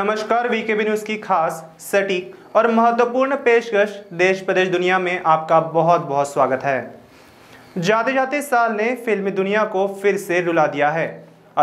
नमस्कार VKB news की खास सटीक और महत्वपूर्ण पेशकश देश प्रदेश दुनिया में आपका बहुत बहुत स्वागत है जाते जाते साल ने फिल्मी दुनिया को फिर से रुला दिया है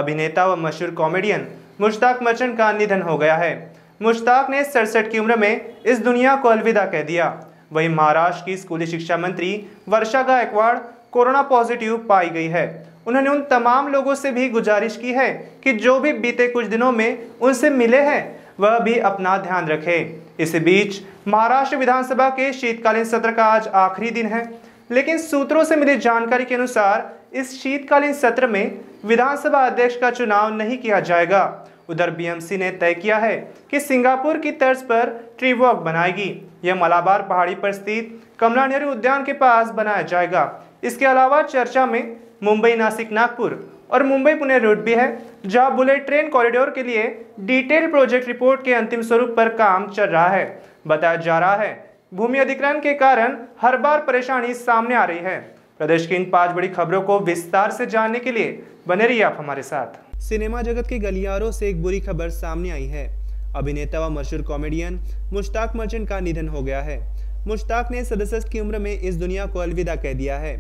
अभिनेता व मशहूर कॉमेडियन मुश्ताक मचन का निधन हो गया है मुश्ताक ने सड़सठ की उम्र में इस दुनिया को अलविदा कह दिया वही महाराष्ट्र की स्कूली शिक्षा मंत्री वर्षा गायकवाड़ कोरोना पॉजिटिव पाई गई है उन्होंने उन तमाम लोगों से भी गुजारिश की है कि जो भी बीते कुछ दिनों में उनसे मिले हैं वह भी अपना ध्यान रखें इस बीच महाराष्ट्र विधानसभा के शीतकालीन सत्र का आज आखिरी दिन है लेकिन सूत्रों से मिली जानकारी के अनुसार इस शीतकालीन सत्र में विधानसभा अध्यक्ष का चुनाव नहीं किया जाएगा उधर बीएमसी ने तय किया है कि सिंगापुर की तर्ज पर ट्रीवॉक बनाएगी यह मलाबार पहाड़ी पर स्थित कमला नेहरू उद्यान के पास बनाया जाएगा इसके अलावा चर्चा में मुंबई नासिक नागपुर और मुंबई पुणे रूट भी है जहां बुलेट ट्रेन कॉरिडोर के लिए डिटेल प्रोजेक्ट रिपोर्ट के अंतिम स्वरूप पर काम चल रहा है बताया जा रहा है भूमि अधिग्रहण के कारण हर बार परेशानी सामने आ रही है प्रदेश की इन पांच बड़ी खबरों को विस्तार से जानने के लिए बने रहिए आप हमारे साथ सिनेमा जगत के गलियारों से एक बुरी खबर सामने आई है अभिनेता व मशहूर कॉमेडियन मुश्ताक मर्चेंट का निधन हो गया है मुश्ताक ने सदसठ की उम्र में इस दुनिया को अलविदा कह दिया है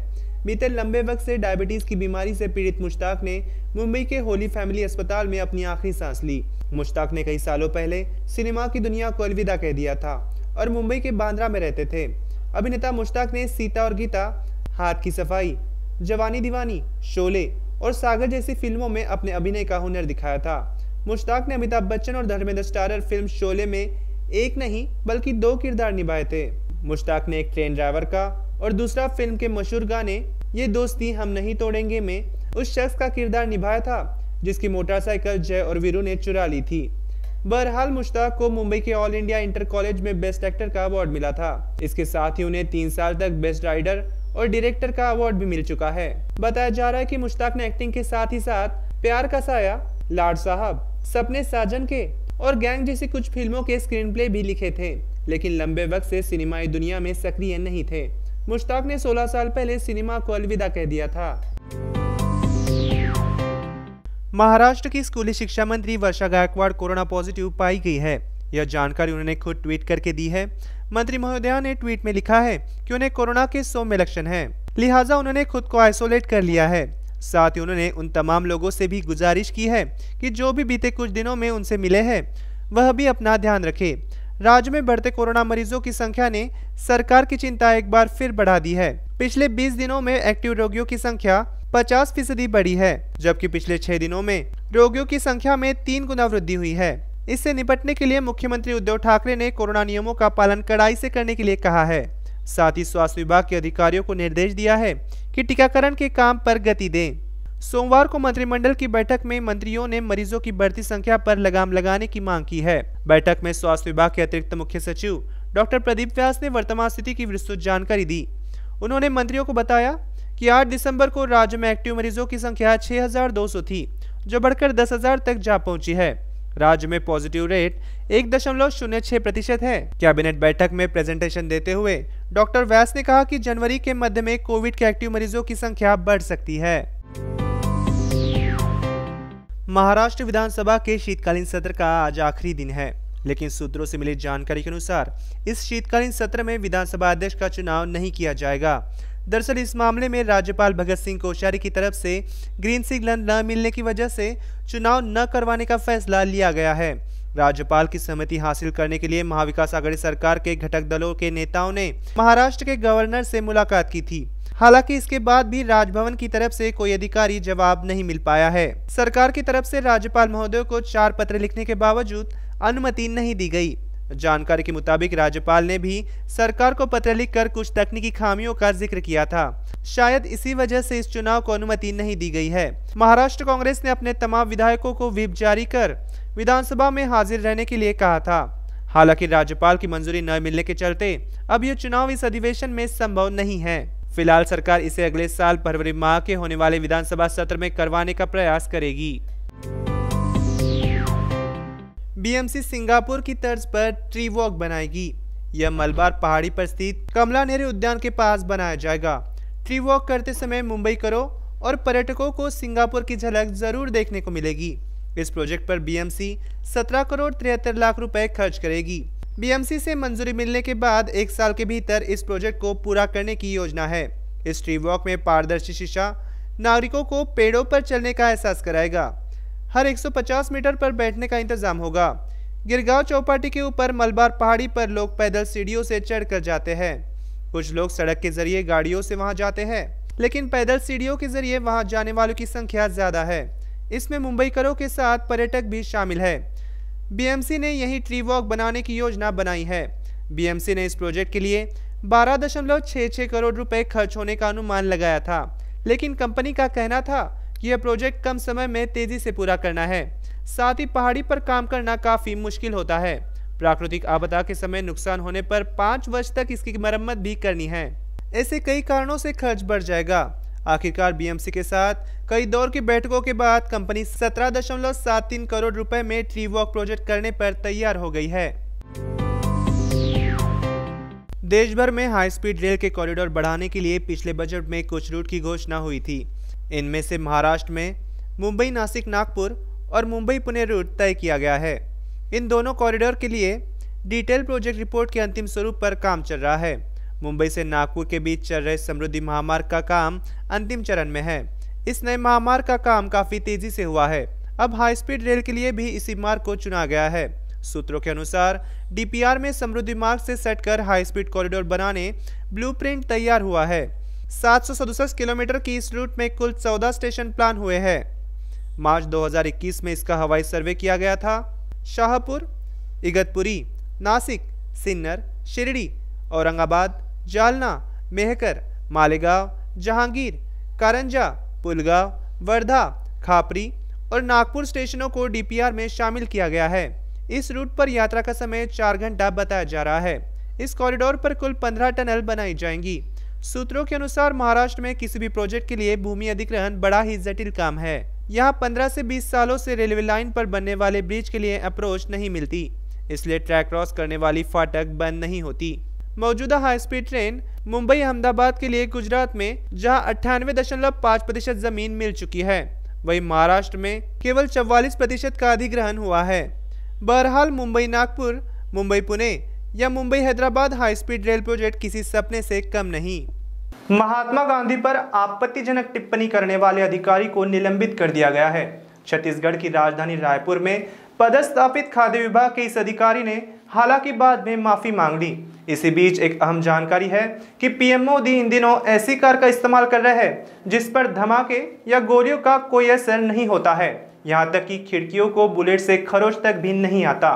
बीते लंबे वक्त से डायबिटीज़ की बीमारी से पीड़ित मुश्ताक ने मुंबई के होली फैमिली अस्पताल में अपनी आखिरी सांस ली मुश्ताक ने कई सालों पहले सिनेमा की दुनिया को अलविदा कह दिया था और मुंबई के बांद्रा में रहते थे अभिनेता मुश्ताक ने सीता और गीता हाथ की सफाई जवानी दीवानी शोले और सागर जैसी फिल्मों में अपने अभिनय का हुनर दिखाया था मुश्ताक ने अमिताभ बच्चन और धर्मेंद्र स्टारर फिल्म शोले में एक नहीं बल्कि दो किरदार निभाए थे मुश्ताक ने एक ट्रेन ड्राइवर का और दूसरा फिल्म के मशहूर गाने ये दोस्ती हम नहीं तोड़ेंगे में उस शख्स का किरदार निभाया था जिसकी मोटरसाइकिल जय और वीरू ने चुरा ली थी बहरहाल मुश्ताक को मुंबई के ऑल इंडिया इंटर कॉलेज में बेस्ट एक्टर का अवार्ड मिला था इसके साथ ही उन्हें तीन साल तक बेस्ट राइडर और डायरेक्टर का अवार्ड भी मिल चुका है बताया जा रहा है कि मुश्ताक ने एक्टिंग के साथ ही साथ प्यार का साया लाड साहब सपने साजन के और गैंग जैसी कुछ फिल्मों के स्क्रीन प्ले भी लिखे थे लेकिन लंबे वक्त से सिनेमाई दुनिया में सक्रिय नहीं थे मुश्ताक ने 16 साल पहले सिनेमा को अलविदा कह दिया था महाराष्ट्र की स्कूली शिक्षा मंत्री वर्षा गायकवाड़ कोरोना पॉजिटिव पाई गई है यह जानकारी उन्होंने खुद ट्वीट करके दी है मंत्री महोदया ने ट्वीट में लिखा है कि उन्हें कोरोना के सौम्य लक्षण है लिहाजा उन्होंने खुद को आइसोलेट कर लिया है साथ ही उन्होंने उन तमाम लोगों से भी गुजारिश की है कि जो भी बीते कुछ दिनों में उनसे मिले हैं वह भी अपना ध्यान रखें राज्य में बढ़ते कोरोना मरीजों की संख्या ने सरकार की चिंता एक बार फिर बढ़ा दी है पिछले 20 दिनों में एक्टिव रोगियों की संख्या 50 फीसदी बढ़ी है जबकि पिछले छह दिनों में रोगियों की संख्या में तीन गुना वृद्धि हुई है इससे निपटने के लिए मुख्यमंत्री उद्धव ठाकरे ने कोरोना नियमों का पालन कड़ाई से करने के लिए कहा है साथ ही स्वास्थ्य विभाग के अधिकारियों को निर्देश दिया है कि टीकाकरण के काम पर गति दें सोमवार को मंत्रिमंडल की बैठक में मंत्रियों ने मरीजों की बढ़ती संख्या पर लगाम लगाने की मांग की है बैठक में स्वास्थ्य विभाग के अतिरिक्त मुख्य सचिव डॉक्टर प्रदीप व्यास ने वर्तमान स्थिति की विस्तृत जानकारी दी उन्होंने मंत्रियों को बताया कि 8 दिसंबर को राज्य में एक्टिव मरीजों की संख्या 6,200 थी जो बढ़कर 10,000 तक जा पहुंची है राज्य में पॉजिटिव रेट एक दशमलव शून्य छह प्रतिशत है कैबिनेट बैठक में प्रेजेंटेशन देते हुए डॉक्टर व्यास ने कहा कि जनवरी के मध्य में कोविड के एक्टिव मरीजों की संख्या बढ़ सकती है महाराष्ट्र विधानसभा के शीतकालीन सत्र का आज आखिरी दिन है लेकिन सूत्रों से मिली जानकारी के अनुसार इस शीतकालीन सत्र में विधानसभा अध्यक्ष का चुनाव नहीं किया जाएगा दरअसल इस मामले में राज्यपाल भगत सिंह कोश्यारी की तरफ से ग्रीन सिग्नल न मिलने की वजह से चुनाव न करवाने का फैसला लिया गया है राज्यपाल की सहमति हासिल करने के लिए महाविकास आघाड़ी सरकार के घटक दलों के नेताओं ने महाराष्ट्र के गवर्नर से मुलाकात की थी हालांकि इसके बाद भी राजभवन की तरफ से कोई अधिकारी जवाब नहीं मिल पाया है सरकार की तरफ से राज्यपाल महोदय को चार पत्र लिखने के बावजूद अनुमति नहीं दी गई जानकारी के मुताबिक राज्यपाल ने भी सरकार को पत्र लिखकर कुछ तकनीकी खामियों का जिक्र किया था शायद इसी वजह से इस चुनाव को अनुमति नहीं दी गई है महाराष्ट्र कांग्रेस ने अपने तमाम विधायकों को व्हीप जारी कर विधानसभा में हाजिर रहने के लिए कहा था हालांकि राज्यपाल की मंजूरी न मिलने के चलते अब यह चुनाव इस अधिवेशन में संभव नहीं है फिलहाल सरकार इसे अगले साल फरवरी माह के होने वाले विधानसभा सत्र में करवाने का प्रयास करेगी बीएमसी सिंगापुर की तर्ज पर ट्री वॉक बनाएगी यह मलबार पहाड़ी पर स्थित कमला नेहरू उद्यान के पास बनाया जाएगा ट्री वॉक करते समय मुंबई करो और पर्यटकों को सिंगापुर की झलक जरूर देखने को मिलेगी इस प्रोजेक्ट पर बीएमसी 17 करोड़ तिहत्तर लाख रुपए खर्च करेगी बीएमसी से मंजूरी मिलने के बाद एक साल के भीतर इस प्रोजेक्ट को पूरा करने की योजना है इस ट्री वॉक में पारदर्शी शीशा नागरिकों को पेड़ों पर चलने का एहसास कराएगा हर 150 मीटर पर बैठने का इंतजाम होगा गिरगांव चौपाटी के ऊपर मलबार पहाड़ी पर लोग पैदल सीढ़ियों से चढ़कर जाते हैं कुछ लोग सड़क के जरिए गाड़ियों से वहां जाते हैं लेकिन पैदल सीढ़ियों के जरिए वहां जाने वालों की संख्या ज़्यादा है इसमें मुंबईकरों के साथ पर्यटक भी शामिल है बीएमसी ने यही ट्री वॉक बनाने की योजना बनाई है बीएमसी ने इस प्रोजेक्ट के लिए बारह दशमलव छः छः करोड़ रुपए खर्च होने का अनुमान लगाया था लेकिन कंपनी का कहना था कि यह प्रोजेक्ट कम समय में तेजी से पूरा करना है साथ ही पहाड़ी पर काम करना काफ़ी मुश्किल होता है प्राकृतिक आपदा के समय नुकसान होने पर पाँच वर्ष तक इसकी मरम्मत भी करनी है ऐसे कई कारणों से खर्च बढ़ जाएगा आखिरकार बीएमसी के साथ कई दौर की बैठकों के बाद कंपनी 17.73 करोड़ रुपए में ट्री वॉक प्रोजेक्ट करने पर तैयार हो गई है देश भर में हाई स्पीड रेल के कॉरिडोर बढ़ाने के लिए पिछले बजट में कुछ रूट की घोषणा हुई थी इनमें से महाराष्ट्र में मुंबई नासिक नागपुर और मुंबई पुणे रूट तय किया गया है इन दोनों कॉरिडोर के लिए डिटेल प्रोजेक्ट रिपोर्ट के अंतिम स्वरूप पर काम चल रहा है मुंबई से नागपुर के बीच चल रहे समृद्धि महामार्ग का काम अंतिम चरण में है इस नए महामार्ग का काम काफ़ी तेजी से हुआ है अब हाई स्पीड रेल के लिए भी इसी मार्ग को चुना गया है सूत्रों के अनुसार डीपीआर में समृद्धि मार्ग से सेट कर हाई स्पीड कॉरिडोर बनाने ब्लूप्रिंट तैयार हुआ है सात किलोमीटर की इस रूट में कुल 14 स्टेशन प्लान हुए हैं मार्च 2021 में इसका हवाई सर्वे किया गया था शाहपुर इगतपुरी नासिक सिन्नर शिरडी औरंगाबाद जालना मेहकर मालेगांव जहांगीर कारंजा पुलगांव वर्धा खापरी और नागपुर स्टेशनों को डीपीआर में शामिल किया गया है इस रूट पर यात्रा का समय चार घंटा बताया जा रहा है इस कॉरिडोर पर कुल पंद्रह टनल बनाई जाएंगी सूत्रों के अनुसार महाराष्ट्र में किसी भी प्रोजेक्ट के लिए भूमि अधिग्रहण बड़ा ही जटिल काम है यहाँ 15 से 20 सालों से रेलवे लाइन पर बनने वाले ब्रिज के लिए अप्रोच नहीं मिलती इसलिए ट्रैक क्रॉस करने वाली फाटक बंद नहीं होती मौजूदा high speed train Mumbai Ahmedabad के लिए गुजरात में जहां अट्ठानवे दशमलव पाँच प्रतिशत जमीन मिल चुकी है वही महाराष्ट्र में केवल चौवालीस प्रतिशत का अधिग्रहण हुआ है बहरहाल मुंबई नागपुर मुंबई पुणे या Mumbai Hyderabad high speed rail project किसी सपने से कम नहीं महात्मा गांधी पर आपत्तिजनक टिप्पणी करने वाले अधिकारी को निलंबित कर दिया गया है छत्तीसगढ़ की राजधानी रायपुर में पदस्थापित खाद्य विभाग के इस अधिकारी ने हालांकि बाद में माफ़ी मांग ली इसी बीच एक अहम जानकारी है कि पीएम मोदी इन दिनों ऐसी कार का इस्तेमाल कर रहे हैं जिस पर धमाके या गोलियों का कोई असर नहीं होता है यहाँ तक कि खिड़कियों को बुलेट से खरोच तक भी नहीं आता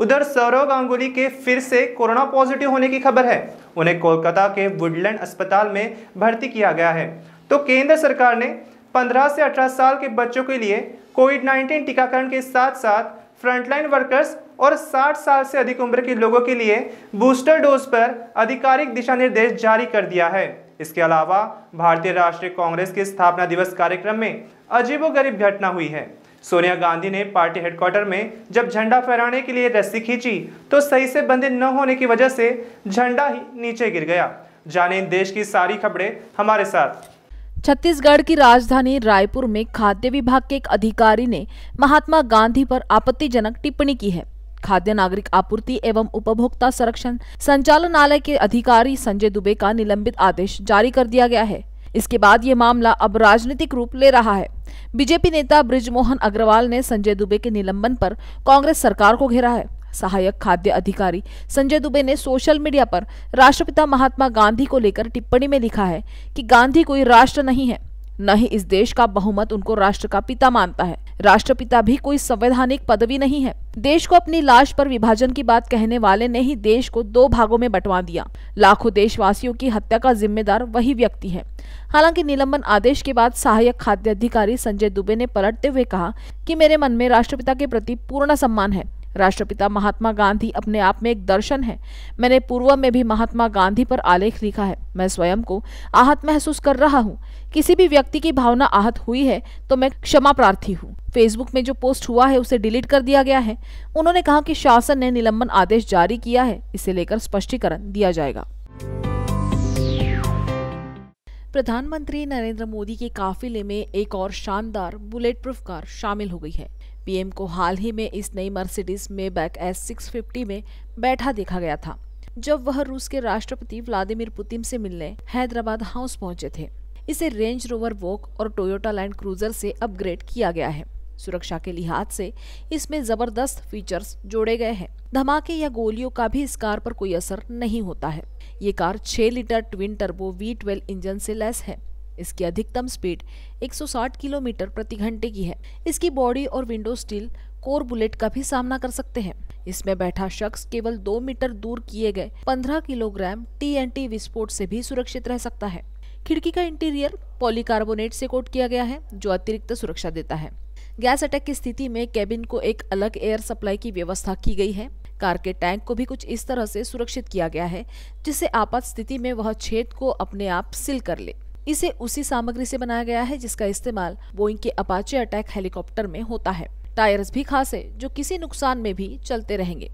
उधर सौरव गांगुली के फिर से कोरोना पॉजिटिव होने की खबर है उन्हें कोलकाता के वुडलैंड अस्पताल में भर्ती किया गया है तो केंद्र सरकार ने 15 से 18 साल के बच्चों के लिए कोविड 19 टीकाकरण के साथ साथ फ्रंटलाइन वर्कर्स और 60 साल से अधिक उम्र के लोगों के लिए बूस्टर डोज पर आधिकारिक दिशा निर्देश जारी कर दिया है इसके अलावा भारतीय राष्ट्रीय कांग्रेस के स्थापना दिवस कार्यक्रम में अजीबोगरीब घटना हुई है सोनिया गांधी ने पार्टी हेडक्वार्टर में जब झंडा फहराने के लिए रस्सी खींची तो सही से बंधे न होने की वजह से झंडा ही नीचे गिर गया जाने देश की सारी खबरें हमारे साथ छत्तीसगढ़ की राजधानी रायपुर में खाद्य विभाग के एक अधिकारी ने महात्मा गांधी पर आपत्तिजनक टिप्पणी की है खाद्य नागरिक आपूर्ति एवं उपभोक्ता संरक्षण संचालनालय के अधिकारी संजय दुबे का निलंबित आदेश जारी कर दिया गया है इसके बाद ये मामला अब राजनीतिक रूप ले रहा है बीजेपी नेता ब्रिजमोहन अग्रवाल ने संजय दुबे के निलंबन पर कांग्रेस सरकार को घेरा है सहायक खाद्य अधिकारी संजय दुबे ने सोशल मीडिया पर राष्ट्रपिता महात्मा गांधी को लेकर टिप्पणी में लिखा है कि गांधी कोई राष्ट्र नहीं है न ही इस देश का बहुमत उनको राष्ट्र का पिता मानता है राष्ट्रपिता भी कोई संवैधानिक पदवी नहीं है देश को अपनी लाश पर विभाजन की बात कहने वाले ने ही देश को दो भागों में बंटवा दिया लाखों देशवासियों की हत्या का जिम्मेदार वही व्यक्ति है हालांकि निलंबन आदेश के बाद सहायक खाद्य अधिकारी संजय दुबे ने पलटते हुए कहा कि मेरे मन में राष्ट्रपिता के प्रति पूर्ण सम्मान है राष्ट्रपिता महात्मा गांधी अपने आप में एक दर्शन है मैंने पूर्व में भी महात्मा गांधी पर आलेख लिखा है मैं स्वयं को आहत महसूस कर रहा हूँ किसी भी व्यक्ति की भावना आहत हुई है तो मैं क्षमा प्रार्थी हूँ फेसबुक में जो पोस्ट हुआ है उसे डिलीट कर दिया गया है उन्होंने कहा कि शासन ने निलंबन आदेश जारी किया है इसे लेकर स्पष्टीकरण दिया जाएगा प्रधानमंत्री नरेंद्र मोदी के काफिले में एक और शानदार बुलेट प्रूफ कार शामिल हो गई है पीएम को हाल ही में इस नई मर्सिडीज में बैक एस सिक्स में बैठा देखा गया था जब वह रूस के राष्ट्रपति व्लादिमीर पुतिन से मिलने हैदराबाद हाउस पहुंचे थे इसे रेंज रोवर वोक और टोयोटा लैंड क्रूजर से अपग्रेड किया गया है सुरक्षा के लिहाज से इसमें जबरदस्त फीचर्स जोड़े गए हैं धमाके या गोलियों का भी इस कार पर कोई असर नहीं होता है ये car 6 litre twin turbo V twelve engine से लैस है इसकी अधिकतम स्पीड 160 किलोमीटर प्रति घंटे की है इसकी बॉडी और विंडो स्टील कोर बुलेट का भी सामना कर सकते हैं इसमें बैठा शख्स केवल दो मीटर दूर किए गए 15 किलोग्राम टीएनटी विस्फोट से भी सुरक्षित रह सकता है खिड़की का इंटीरियर पॉलीकार्बोनेट से कोट किया गया है जो अतिरिक्त सुरक्षा देता है गैस अटैक की स्थिति में कैबिन को एक अलग एयर सप्लाई की व्यवस्था की गई है कार के टैंक को भी कुछ इस तरह से सुरक्षित किया गया है जिससे आपात स्थिति में वह छेद को अपने आप सिल कर ले इसे उसी सामग्री से बनाया गया है जिसका इस्तेमाल बोइंग के अपाचे अटैक हेलीकॉप्टर में होता है टायर्स भी खास है जो किसी नुकसान में भी चलते रहेंगे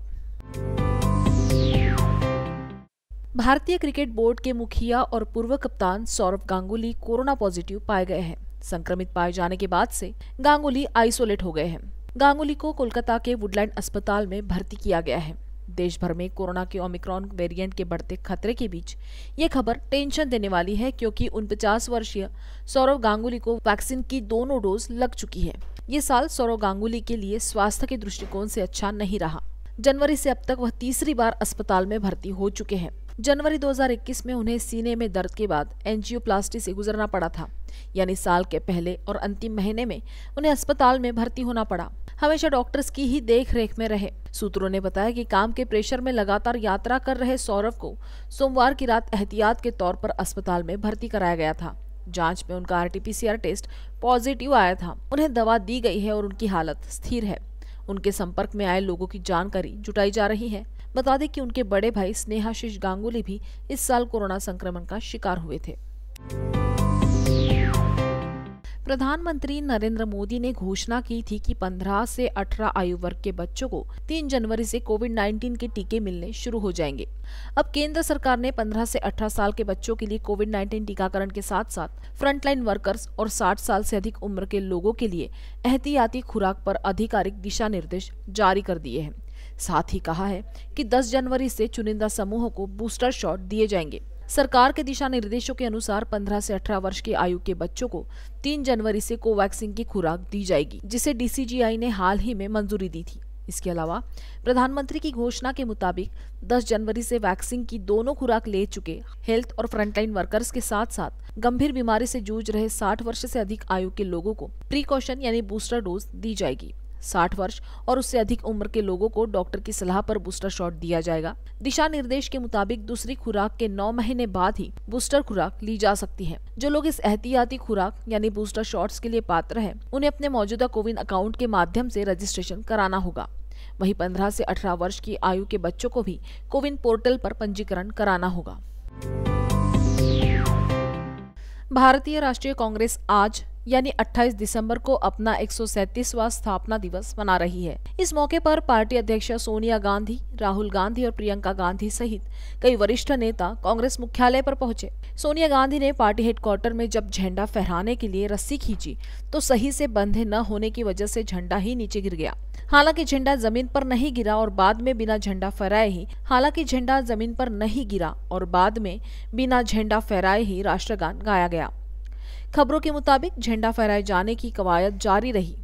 भारतीय क्रिकेट बोर्ड के मुखिया और पूर्व कप्तान सौरभ गांगुली कोरोना पॉजिटिव पाए गए हैं संक्रमित पाए जाने के बाद से गांगुली आइसोलेट हो गए हैं गांगुली को कोलकाता के वुडलैंड अस्पताल में भर्ती किया गया है देश भर में कोरोना के ओमिक्रॉन वेरिएंट के बढ़ते खतरे के बीच ये खबर टेंशन देने वाली है क्योंकि उनपचास वर्षीय सौरव गांगुली को वैक्सीन की दोनों डोज लग चुकी है ये साल सौरव गांगुली के लिए स्वास्थ्य के दृष्टिकोण से अच्छा नहीं रहा जनवरी से अब तक वह तीसरी बार अस्पताल में भर्ती हो चुके हैं जनवरी 2021 में उन्हें सीने में दर्द के बाद एंजियोप्लास्टी से गुजरना पड़ा था यानी साल के पहले और अंतिम महीने में उन्हें अस्पताल में भर्ती होना पड़ा हमेशा डॉक्टर्स की ही देख रेख में रहे सूत्रों ने बताया कि काम के प्रेशर में लगातार यात्रा कर रहे सौरभ को सोमवार की रात एहतियात के तौर पर अस्पताल में भर्ती कराया गया था जांच में उनका आरटीपीसीआर टेस्ट पॉजिटिव आया था उन्हें दवा दी गई है और उनकी हालत स्थिर है उनके संपर्क में आए लोगों की जानकारी जुटाई जा रही है बता दें कि उनके बड़े भाई स्नेहाशीष गांगुली भी इस साल कोरोना संक्रमण का शिकार हुए थे प्रधानमंत्री नरेंद्र मोदी ने घोषणा की थी कि 15 से 18 आयु वर्ग के बच्चों को 3 जनवरी से कोविड 19 के टीके मिलने शुरू हो जाएंगे अब केंद्र सरकार ने 15 से 18 साल के बच्चों के लिए कोविड 19 टीकाकरण के साथ साथ फ्रंटलाइन वर्कर्स और 60 साल से अधिक उम्र के लोगों के लिए एहतियाती खुराक पर आधिकारिक दिशा निर्देश जारी कर दिए हैं साथ ही कहा है कि 10 जनवरी से चुनिंदा समूहों को बूस्टर शॉट दिए जाएंगे सरकार के दिशा निर्देशों के अनुसार 15 से 18 वर्ष के आयु के बच्चों को 3 जनवरी से कोवैक्सीन की खुराक दी जाएगी जिसे डी ने हाल ही में मंजूरी दी थी इसके अलावा प्रधानमंत्री की घोषणा के मुताबिक 10 जनवरी से वैक्सीन की दोनों खुराक ले चुके हेल्थ और फ्रंटलाइन वर्कर्स के साथ साथ गंभीर बीमारी से जूझ रहे 60 वर्ष से अधिक आयु के लोगों को प्रीकॉशन यानी बूस्टर डोज दी जाएगी साठ वर्ष और उससे अधिक उम्र के लोगों को डॉक्टर की सलाह पर बूस्टर शॉट दिया जाएगा दिशा निर्देश के मुताबिक दूसरी खुराक के नौ महीने बाद ही बूस्टर खुराक ली जा सकती है जो लोग इस एहतियाती खुराक यानी बूस्टर शॉट्स के लिए पात्र हैं उन्हें अपने मौजूदा कोविन अकाउंट के माध्यम से रजिस्ट्रेशन कराना होगा वही पंद्रह से अठारह वर्ष की आयु के बच्चों को भी कोविन पोर्टल पर पंजीकरण कराना होगा भारतीय राष्ट्रीय कांग्रेस आज यानी 28 दिसंबर को अपना एक वां स्थापना दिवस मना रही है इस मौके पर पार्टी अध्यक्ष सोनिया गांधी राहुल गांधी और प्रियंका गांधी सहित कई वरिष्ठ नेता कांग्रेस मुख्यालय पर पहुंचे सोनिया गांधी ने पार्टी हेडक्वार्टर में जब झंडा फहराने के लिए रस्सी खींची तो सही से बंधे न होने की वजह से झंडा ही नीचे गिर गया हालांकि झंडा जमीन पर नहीं गिरा और बाद में बिना झंडा फहराए ही हालांकि झंडा जमीन पर नहीं गिरा और बाद में बिना झंडा फहराए ही राष्ट्रगान गाया गया खबरों के मुताबिक झंडा फहराए जाने की कवायद जारी रही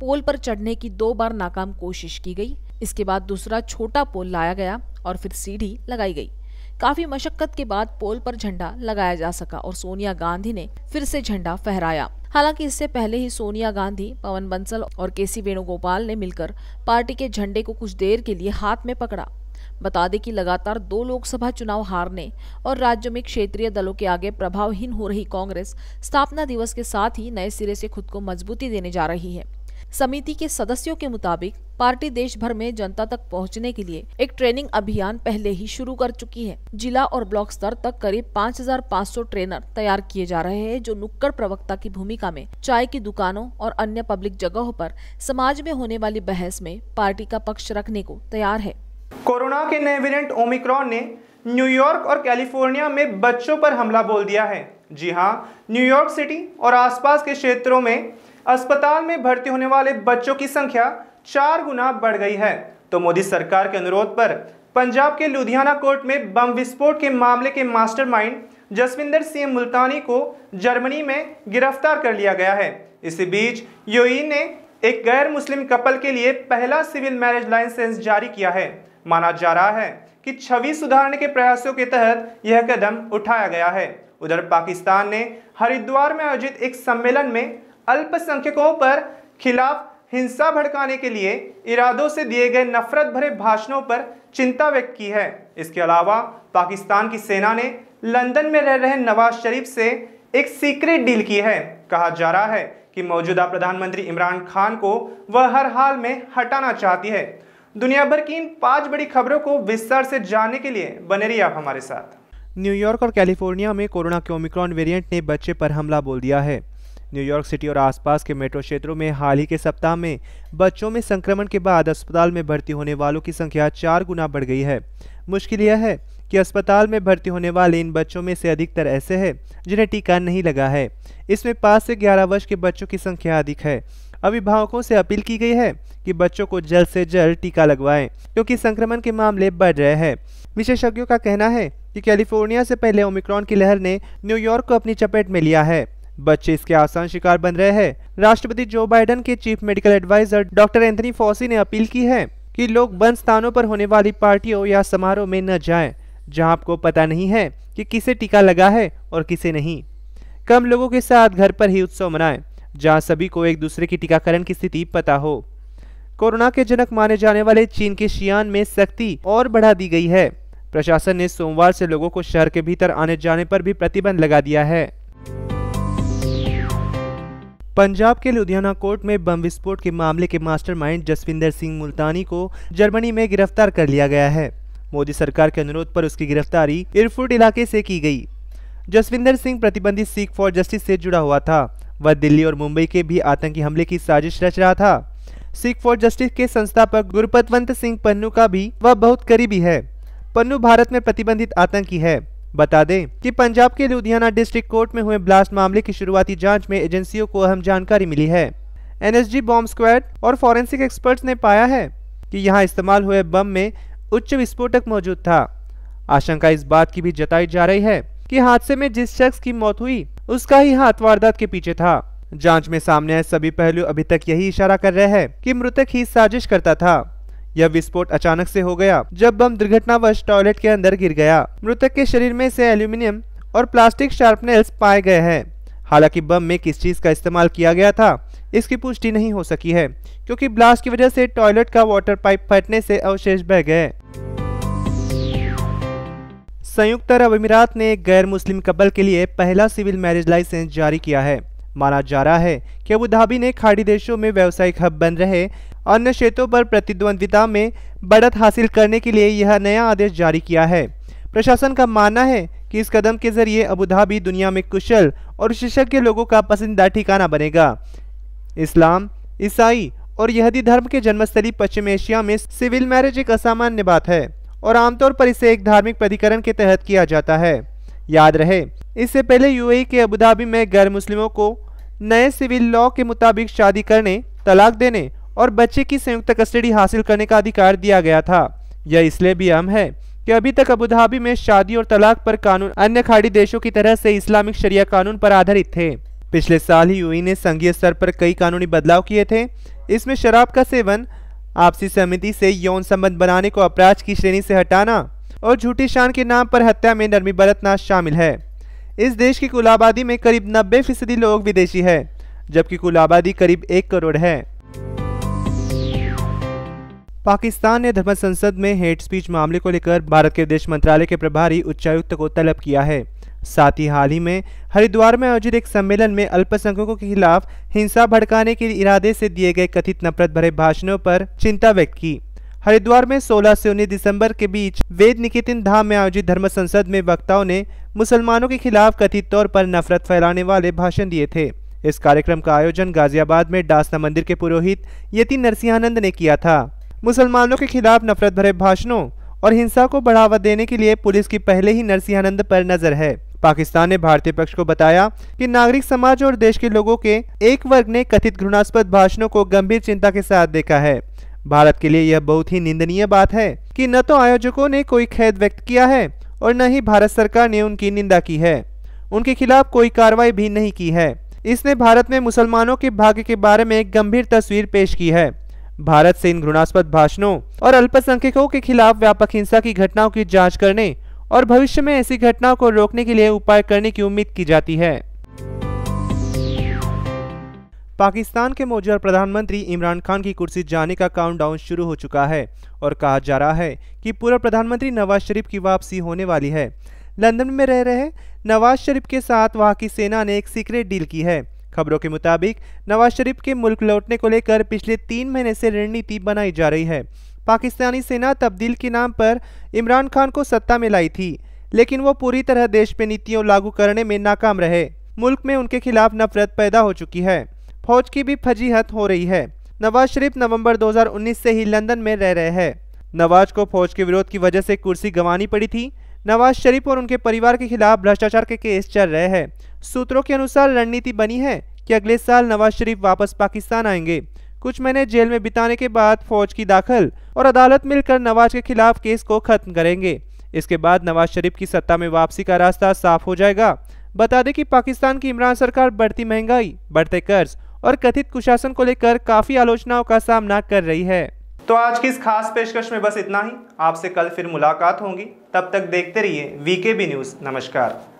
पोल पर चढ़ने की दो बार नाकाम कोशिश की गई इसके बाद दूसरा छोटा पोल लाया गया और फिर सीढ़ी लगाई गई काफी मशक्कत के बाद पोल पर झंडा लगाया जा सका और सोनिया गांधी ने फिर से झंडा फहराया हालांकि इससे पहले ही सोनिया गांधी पवन बंसल और केसी वेणुगोपाल ने मिलकर पार्टी के झंडे को कुछ देर के लिए हाथ में पकड़ा बता दें कि लगातार दो लोकसभा चुनाव हारने और राज्य में क्षेत्रीय दलों के आगे प्रभावहीन हो रही कांग्रेस स्थापना दिवस के साथ ही नए सिरे से खुद को मजबूती देने जा रही है समिति के सदस्यों के मुताबिक पार्टी देश भर में जनता तक पहुंचने के लिए एक ट्रेनिंग अभियान पहले ही शुरू कर चुकी है जिला और ब्लॉक स्तर तक करीब 5,500 ट्रेनर तैयार किए जा रहे हैं जो नुक्कड़ प्रवक्ता की भूमिका में चाय की दुकानों और अन्य पब्लिक जगहों पर समाज में होने वाली बहस में पार्टी का पक्ष रखने को तैयार है कोरोना के नए वेरिएंट ओमिक्रॉन ने न्यूयॉर्क और कैलिफोर्निया में बच्चों पर हमला बोल दिया है जी हाँ न्यूयॉर्क सिटी और आसपास के क्षेत्रों में अस्पताल में भर्ती होने वाले बच्चों की संख्या चार गुना बढ़ गई है तो मोदी सरकार के अनुरोध पर पंजाब के लुधियाना कोर्ट में बम विस्फोट के मामले के मास्टरमाइंड जसविंदर सिंह मुल्तानी को जर्मनी में गिरफ्तार कर लिया गया है इसी बीच यूई ने एक गैर मुस्लिम कपल के लिए पहला सिविल मैरिज लाइसेंस जारी किया है माना जा रहा है कि छवि सुधारने के प्रयासों के तहत यह कदम उठाया गया है उधर पाकिस्तान ने हरिद्वार में आयोजित एक सम्मेलन में अल्पसंख्यकों पर खिलाफ हिंसा भड़काने के लिए इरादों से दिए गए नफरत भरे भाषणों पर चिंता व्यक्त की है इसके अलावा पाकिस्तान की सेना ने लंदन में रह रहे नवाज शरीफ से एक सीक्रेट डील की है कहा जा रहा है कि मौजूदा प्रधानमंत्री इमरान खान को वह हर हाल में हटाना चाहती है दुनिया भर की इन पांच बड़ी खबरों को विस्तार से जानने के लिए बने रहिए आप हमारे साथ न्यूयॉर्क और कैलिफोर्निया में कोरोना के ओमिक्रॉन वेरिएंट ने बच्चे पर हमला बोल दिया है न्यूयॉर्क सिटी और आसपास के मेट्रो क्षेत्रों में हाल ही के सप्ताह में बच्चों में संक्रमण के बाद अस्पताल में भर्ती होने वालों की संख्या चार गुना बढ़ गई है मुश्किल यह है कि अस्पताल में भर्ती होने वाले इन बच्चों में से अधिकतर ऐसे हैं जिन्हें टीका नहीं लगा है इसमें पाँच से ग्यारह वर्ष के बच्चों की संख्या अधिक है अभिभावकों से अपील की गई है कि बच्चों को जल्द से जल्द टीका लगवाएं क्योंकि संक्रमण के मामले बढ़ रहे हैं विशेषज्ञों का कहना है कि कैलिफोर्निया से पहले ओमिक्रॉन की लहर ने न्यूयॉर्क को अपनी चपेट में लिया है बच्चे इसके आसान शिकार बन रहे हैं राष्ट्रपति जो बाइडन के chief medical adviser doctor Anthony Fauci ने अपील की है कि लोग बंद स्थानों पर होने वाली पार्टियों या समारोह में न जाएं, जहां आपको पता नहीं है कि किसे टीका लगा है और किसे नहीं कम लोगों के साथ घर पर ही उत्सव मनाएं जहां सभी को एक दूसरे की टीकाकरण की स्थिति पता हो कोरोना के जनक माने जाने वाले चीन के शियान में सख्ती और बढ़ा दी गई है प्रशासन ने सोमवार से लोगों को शहर के भीतर आने जाने पर भी प्रतिबंध लगा दिया है पंजाब के लुधियाना कोर्ट में बम विस्फोट के मामले के मास्टरमाइंड जसविंदर सिंह मुल्तानी को जर्मनी में गिरफ्तार कर लिया गया है मोदी सरकार के अनुरोध पर उसकी गिरफ्तारी इरफुट इलाके से की गई जसविंदर सिंह प्रतिबंधित सिख फॉर जस्टिस से जुड़ा हुआ था वह दिल्ली और मुंबई के भी आतंकी हमले की साजिश रच रहा था सिख फॉर जस्टिस के संस्थापक गुरुपतवंत सिंह पन्नू का भी वह बहुत करीबी है पन्नू भारत में प्रतिबंधित आतंकी है बता दें कि पंजाब के लुधियाना डिस्ट्रिक्ट कोर्ट में हुए ब्लास्ट मामले की शुरुआती जांच में एजेंसियों को अहम जानकारी मिली है एनएसजी बॉम्ब स्क्वाड और फॉरेंसिक एक्सपर्ट्स ने पाया है कि यहाँ इस्तेमाल हुए बम में उच्च विस्फोटक मौजूद था आशंका इस बात की भी जताई जा रही है कि हादसे में जिस शख्स की मौत हुई उसका ही हाथ वारदात के पीछे था जांच में सामने आए सभी पहलू अभी तक यही इशारा कर रहे हैं कि मृतक ही साजिश करता था यह विस्फोट अचानक से हो गया जब बम दुर्घटनावश टॉयलेट के अंदर गिर गया मृतक के शरीर में से एल्यूमिनियम और प्लास्टिक शार्पनेल्स पाए गए हैं हालांकि बम में किस चीज का इस्तेमाल किया गया था इसकी पुष्टि नहीं हो सकी है क्योंकि ब्लास्ट की वजह से टॉयलेट का वाटर पाइप फटने से अवशेष बह गए संयुक्त अरब अमीरात ने गैर मुस्लिम कपल के लिए पहला सिविल मैरिज लाइसेंस जारी किया है माना जा रहा है कि अबूधाबी ने खाड़ी देशों में व्यावसायिक हब बन रहे अन्य क्षेत्रों पर प्रतिद्वंद्विता में बढ़त हासिल करने के लिए यह नया आदेश जारी किया है प्रशासन का मानना है कि इस कदम के जरिए अबूधाबी दुनिया में कुशल और विशेषज्ञ लोगों का पसंदीदा ठिकाना बनेगा इस्लाम ईसाई और यहदी धर्म के जन्मस्थली पश्चिम एशिया में सिविल मैरिज एक असामान्य बात है और आमतौर पर इसे एक धार्मिक प्राधिकरण के तहत किया जाता है याद रहे इससे पहले यूएई के अबुधाबी में गैर मुस्लिमों को नए सिविल लॉ के मुताबिक शादी करने तलाक देने और बच्चे की संयुक्त कस्टडी हासिल करने का अधिकार दिया गया था यह इसलिए भी अहम है कि अभी तक अबुधाबी में शादी और तलाक पर कानून अन्य खाड़ी देशों की तरह से इस्लामिक शरिया कानून पर आधारित थे पिछले साल ही यूई ने संघीय स्तर पर कई कानूनी बदलाव किए थे इसमें शराब का सेवन आपसी समिति से यौन संबंध बनाने को अपराध की श्रेणी से हटाना और झूठी शान के नाम पर हत्या में नरमी बरतना शामिल है इस देश की कुल आबादी में करीब नब्बे फीसदी लोग विदेशी है जबकि कुल आबादी करीब एक करोड़ है पाकिस्तान ने धर्म संसद में हेट स्पीच मामले को लेकर भारत के विदेश मंत्रालय के प्रभारी उच्चायुक्त को तलब किया है साथ ही हाल ही में हरिद्वार में आयोजित एक सम्मेलन में अल्पसंख्यकों के खिलाफ हिंसा भड़काने के इरादे से दिए गए कथित नफरत भरे भाषणों पर चिंता व्यक्त की हरिद्वार में 16 से 19 दिसंबर के बीच वेद निकेतन धाम में आयोजित धर्म संसद में वक्ताओं ने मुसलमानों के खिलाफ कथित तौर पर नफरत फैलाने वाले भाषण दिए थे इस कार्यक्रम का आयोजन गाजियाबाद में डासना मंदिर के पुरोहित यति नरसिंहानंद ने किया था मुसलमानों के खिलाफ नफरत भरे भाषणों और हिंसा को बढ़ावा देने के लिए पुलिस की पहले ही नरसिंहानंद पर नजर है पाकिस्तान ने भारतीय पक्ष को बताया कि नागरिक समाज और देश के लोगों के एक वर्ग ने कथित घृणास्पद भाषणों को गंभीर चिंता के साथ देखा है भारत के लिए यह बहुत ही निंदनीय बात है कि न तो आयोजकों ने कोई खेद व्यक्त किया है और न ही भारत सरकार ने उनकी निंदा की है उनके खिलाफ कोई कार्रवाई भी नहीं की है इसने भारत में मुसलमानों के भाग्य के बारे में एक गंभीर तस्वीर पेश की है भारत से इन घृणास्पद भाषणों और अल्पसंख्यकों के खिलाफ व्यापक हिंसा की घटनाओं की जांच करने और भविष्य में ऐसी घटनाओं को रोकने के लिए उपाय करने की उम्मीद की जाती है पाकिस्तान के मौजूदा प्रधानमंत्री इमरान खान की कुर्सी जाने का काउंटडाउन शुरू हो चुका है और कहा जा रहा है कि पूर्व प्रधानमंत्री नवाज शरीफ की वापसी होने वाली है लंदन में रह रहे नवाज शरीफ के साथ वहां की सेना ने एक सीक्रेट डील की है खबरों के मुताबिक नवाज शरीफ के मुल्क लौटने को लेकर पिछले तीन महीने से रणनीति बनाई जा रही है पाकिस्तानी सेना तब्दील के नाम पर इमरान खान को सत्ता में लाई थी लेकिन वो पूरी तरह देश में नीतियों लागू करने में नाकाम रहे मुल्क में उनके खिलाफ नफरत पैदा हो चुकी है फौज की भी फजीहत हो रही है नवाज शरीफ नवंबर 2019 से ही लंदन में रह रहे हैं नवाज को फौज के विरोध की वजह से कुर्सी गंवानी पड़ी थी नवाज शरीफ और उनके परिवार के खिलाफ भ्रष्टाचार के केस चल रहे हैं सूत्रों के अनुसार रणनीति बनी है कि अगले साल नवाज शरीफ वापस पाकिस्तान आएंगे कुछ महीने जेल में बिताने के बाद फौज की दाखिल और अदालत मिलकर नवाज के खिलाफ केस को खत्म करेंगे इसके बाद नवाज शरीफ की सत्ता में वापसी का रास्ता साफ हो जाएगा बता दें कि पाकिस्तान की इमरान सरकार बढ़ती महंगाई बढ़ते कर्ज और कथित कुशासन को लेकर काफी आलोचनाओं का सामना कर रही है तो आज की इस खास पेशकश में बस इतना ही आपसे कल फिर मुलाकात होगी तब तक देखते रहिए वीके बी न्यूज़ नमस्कार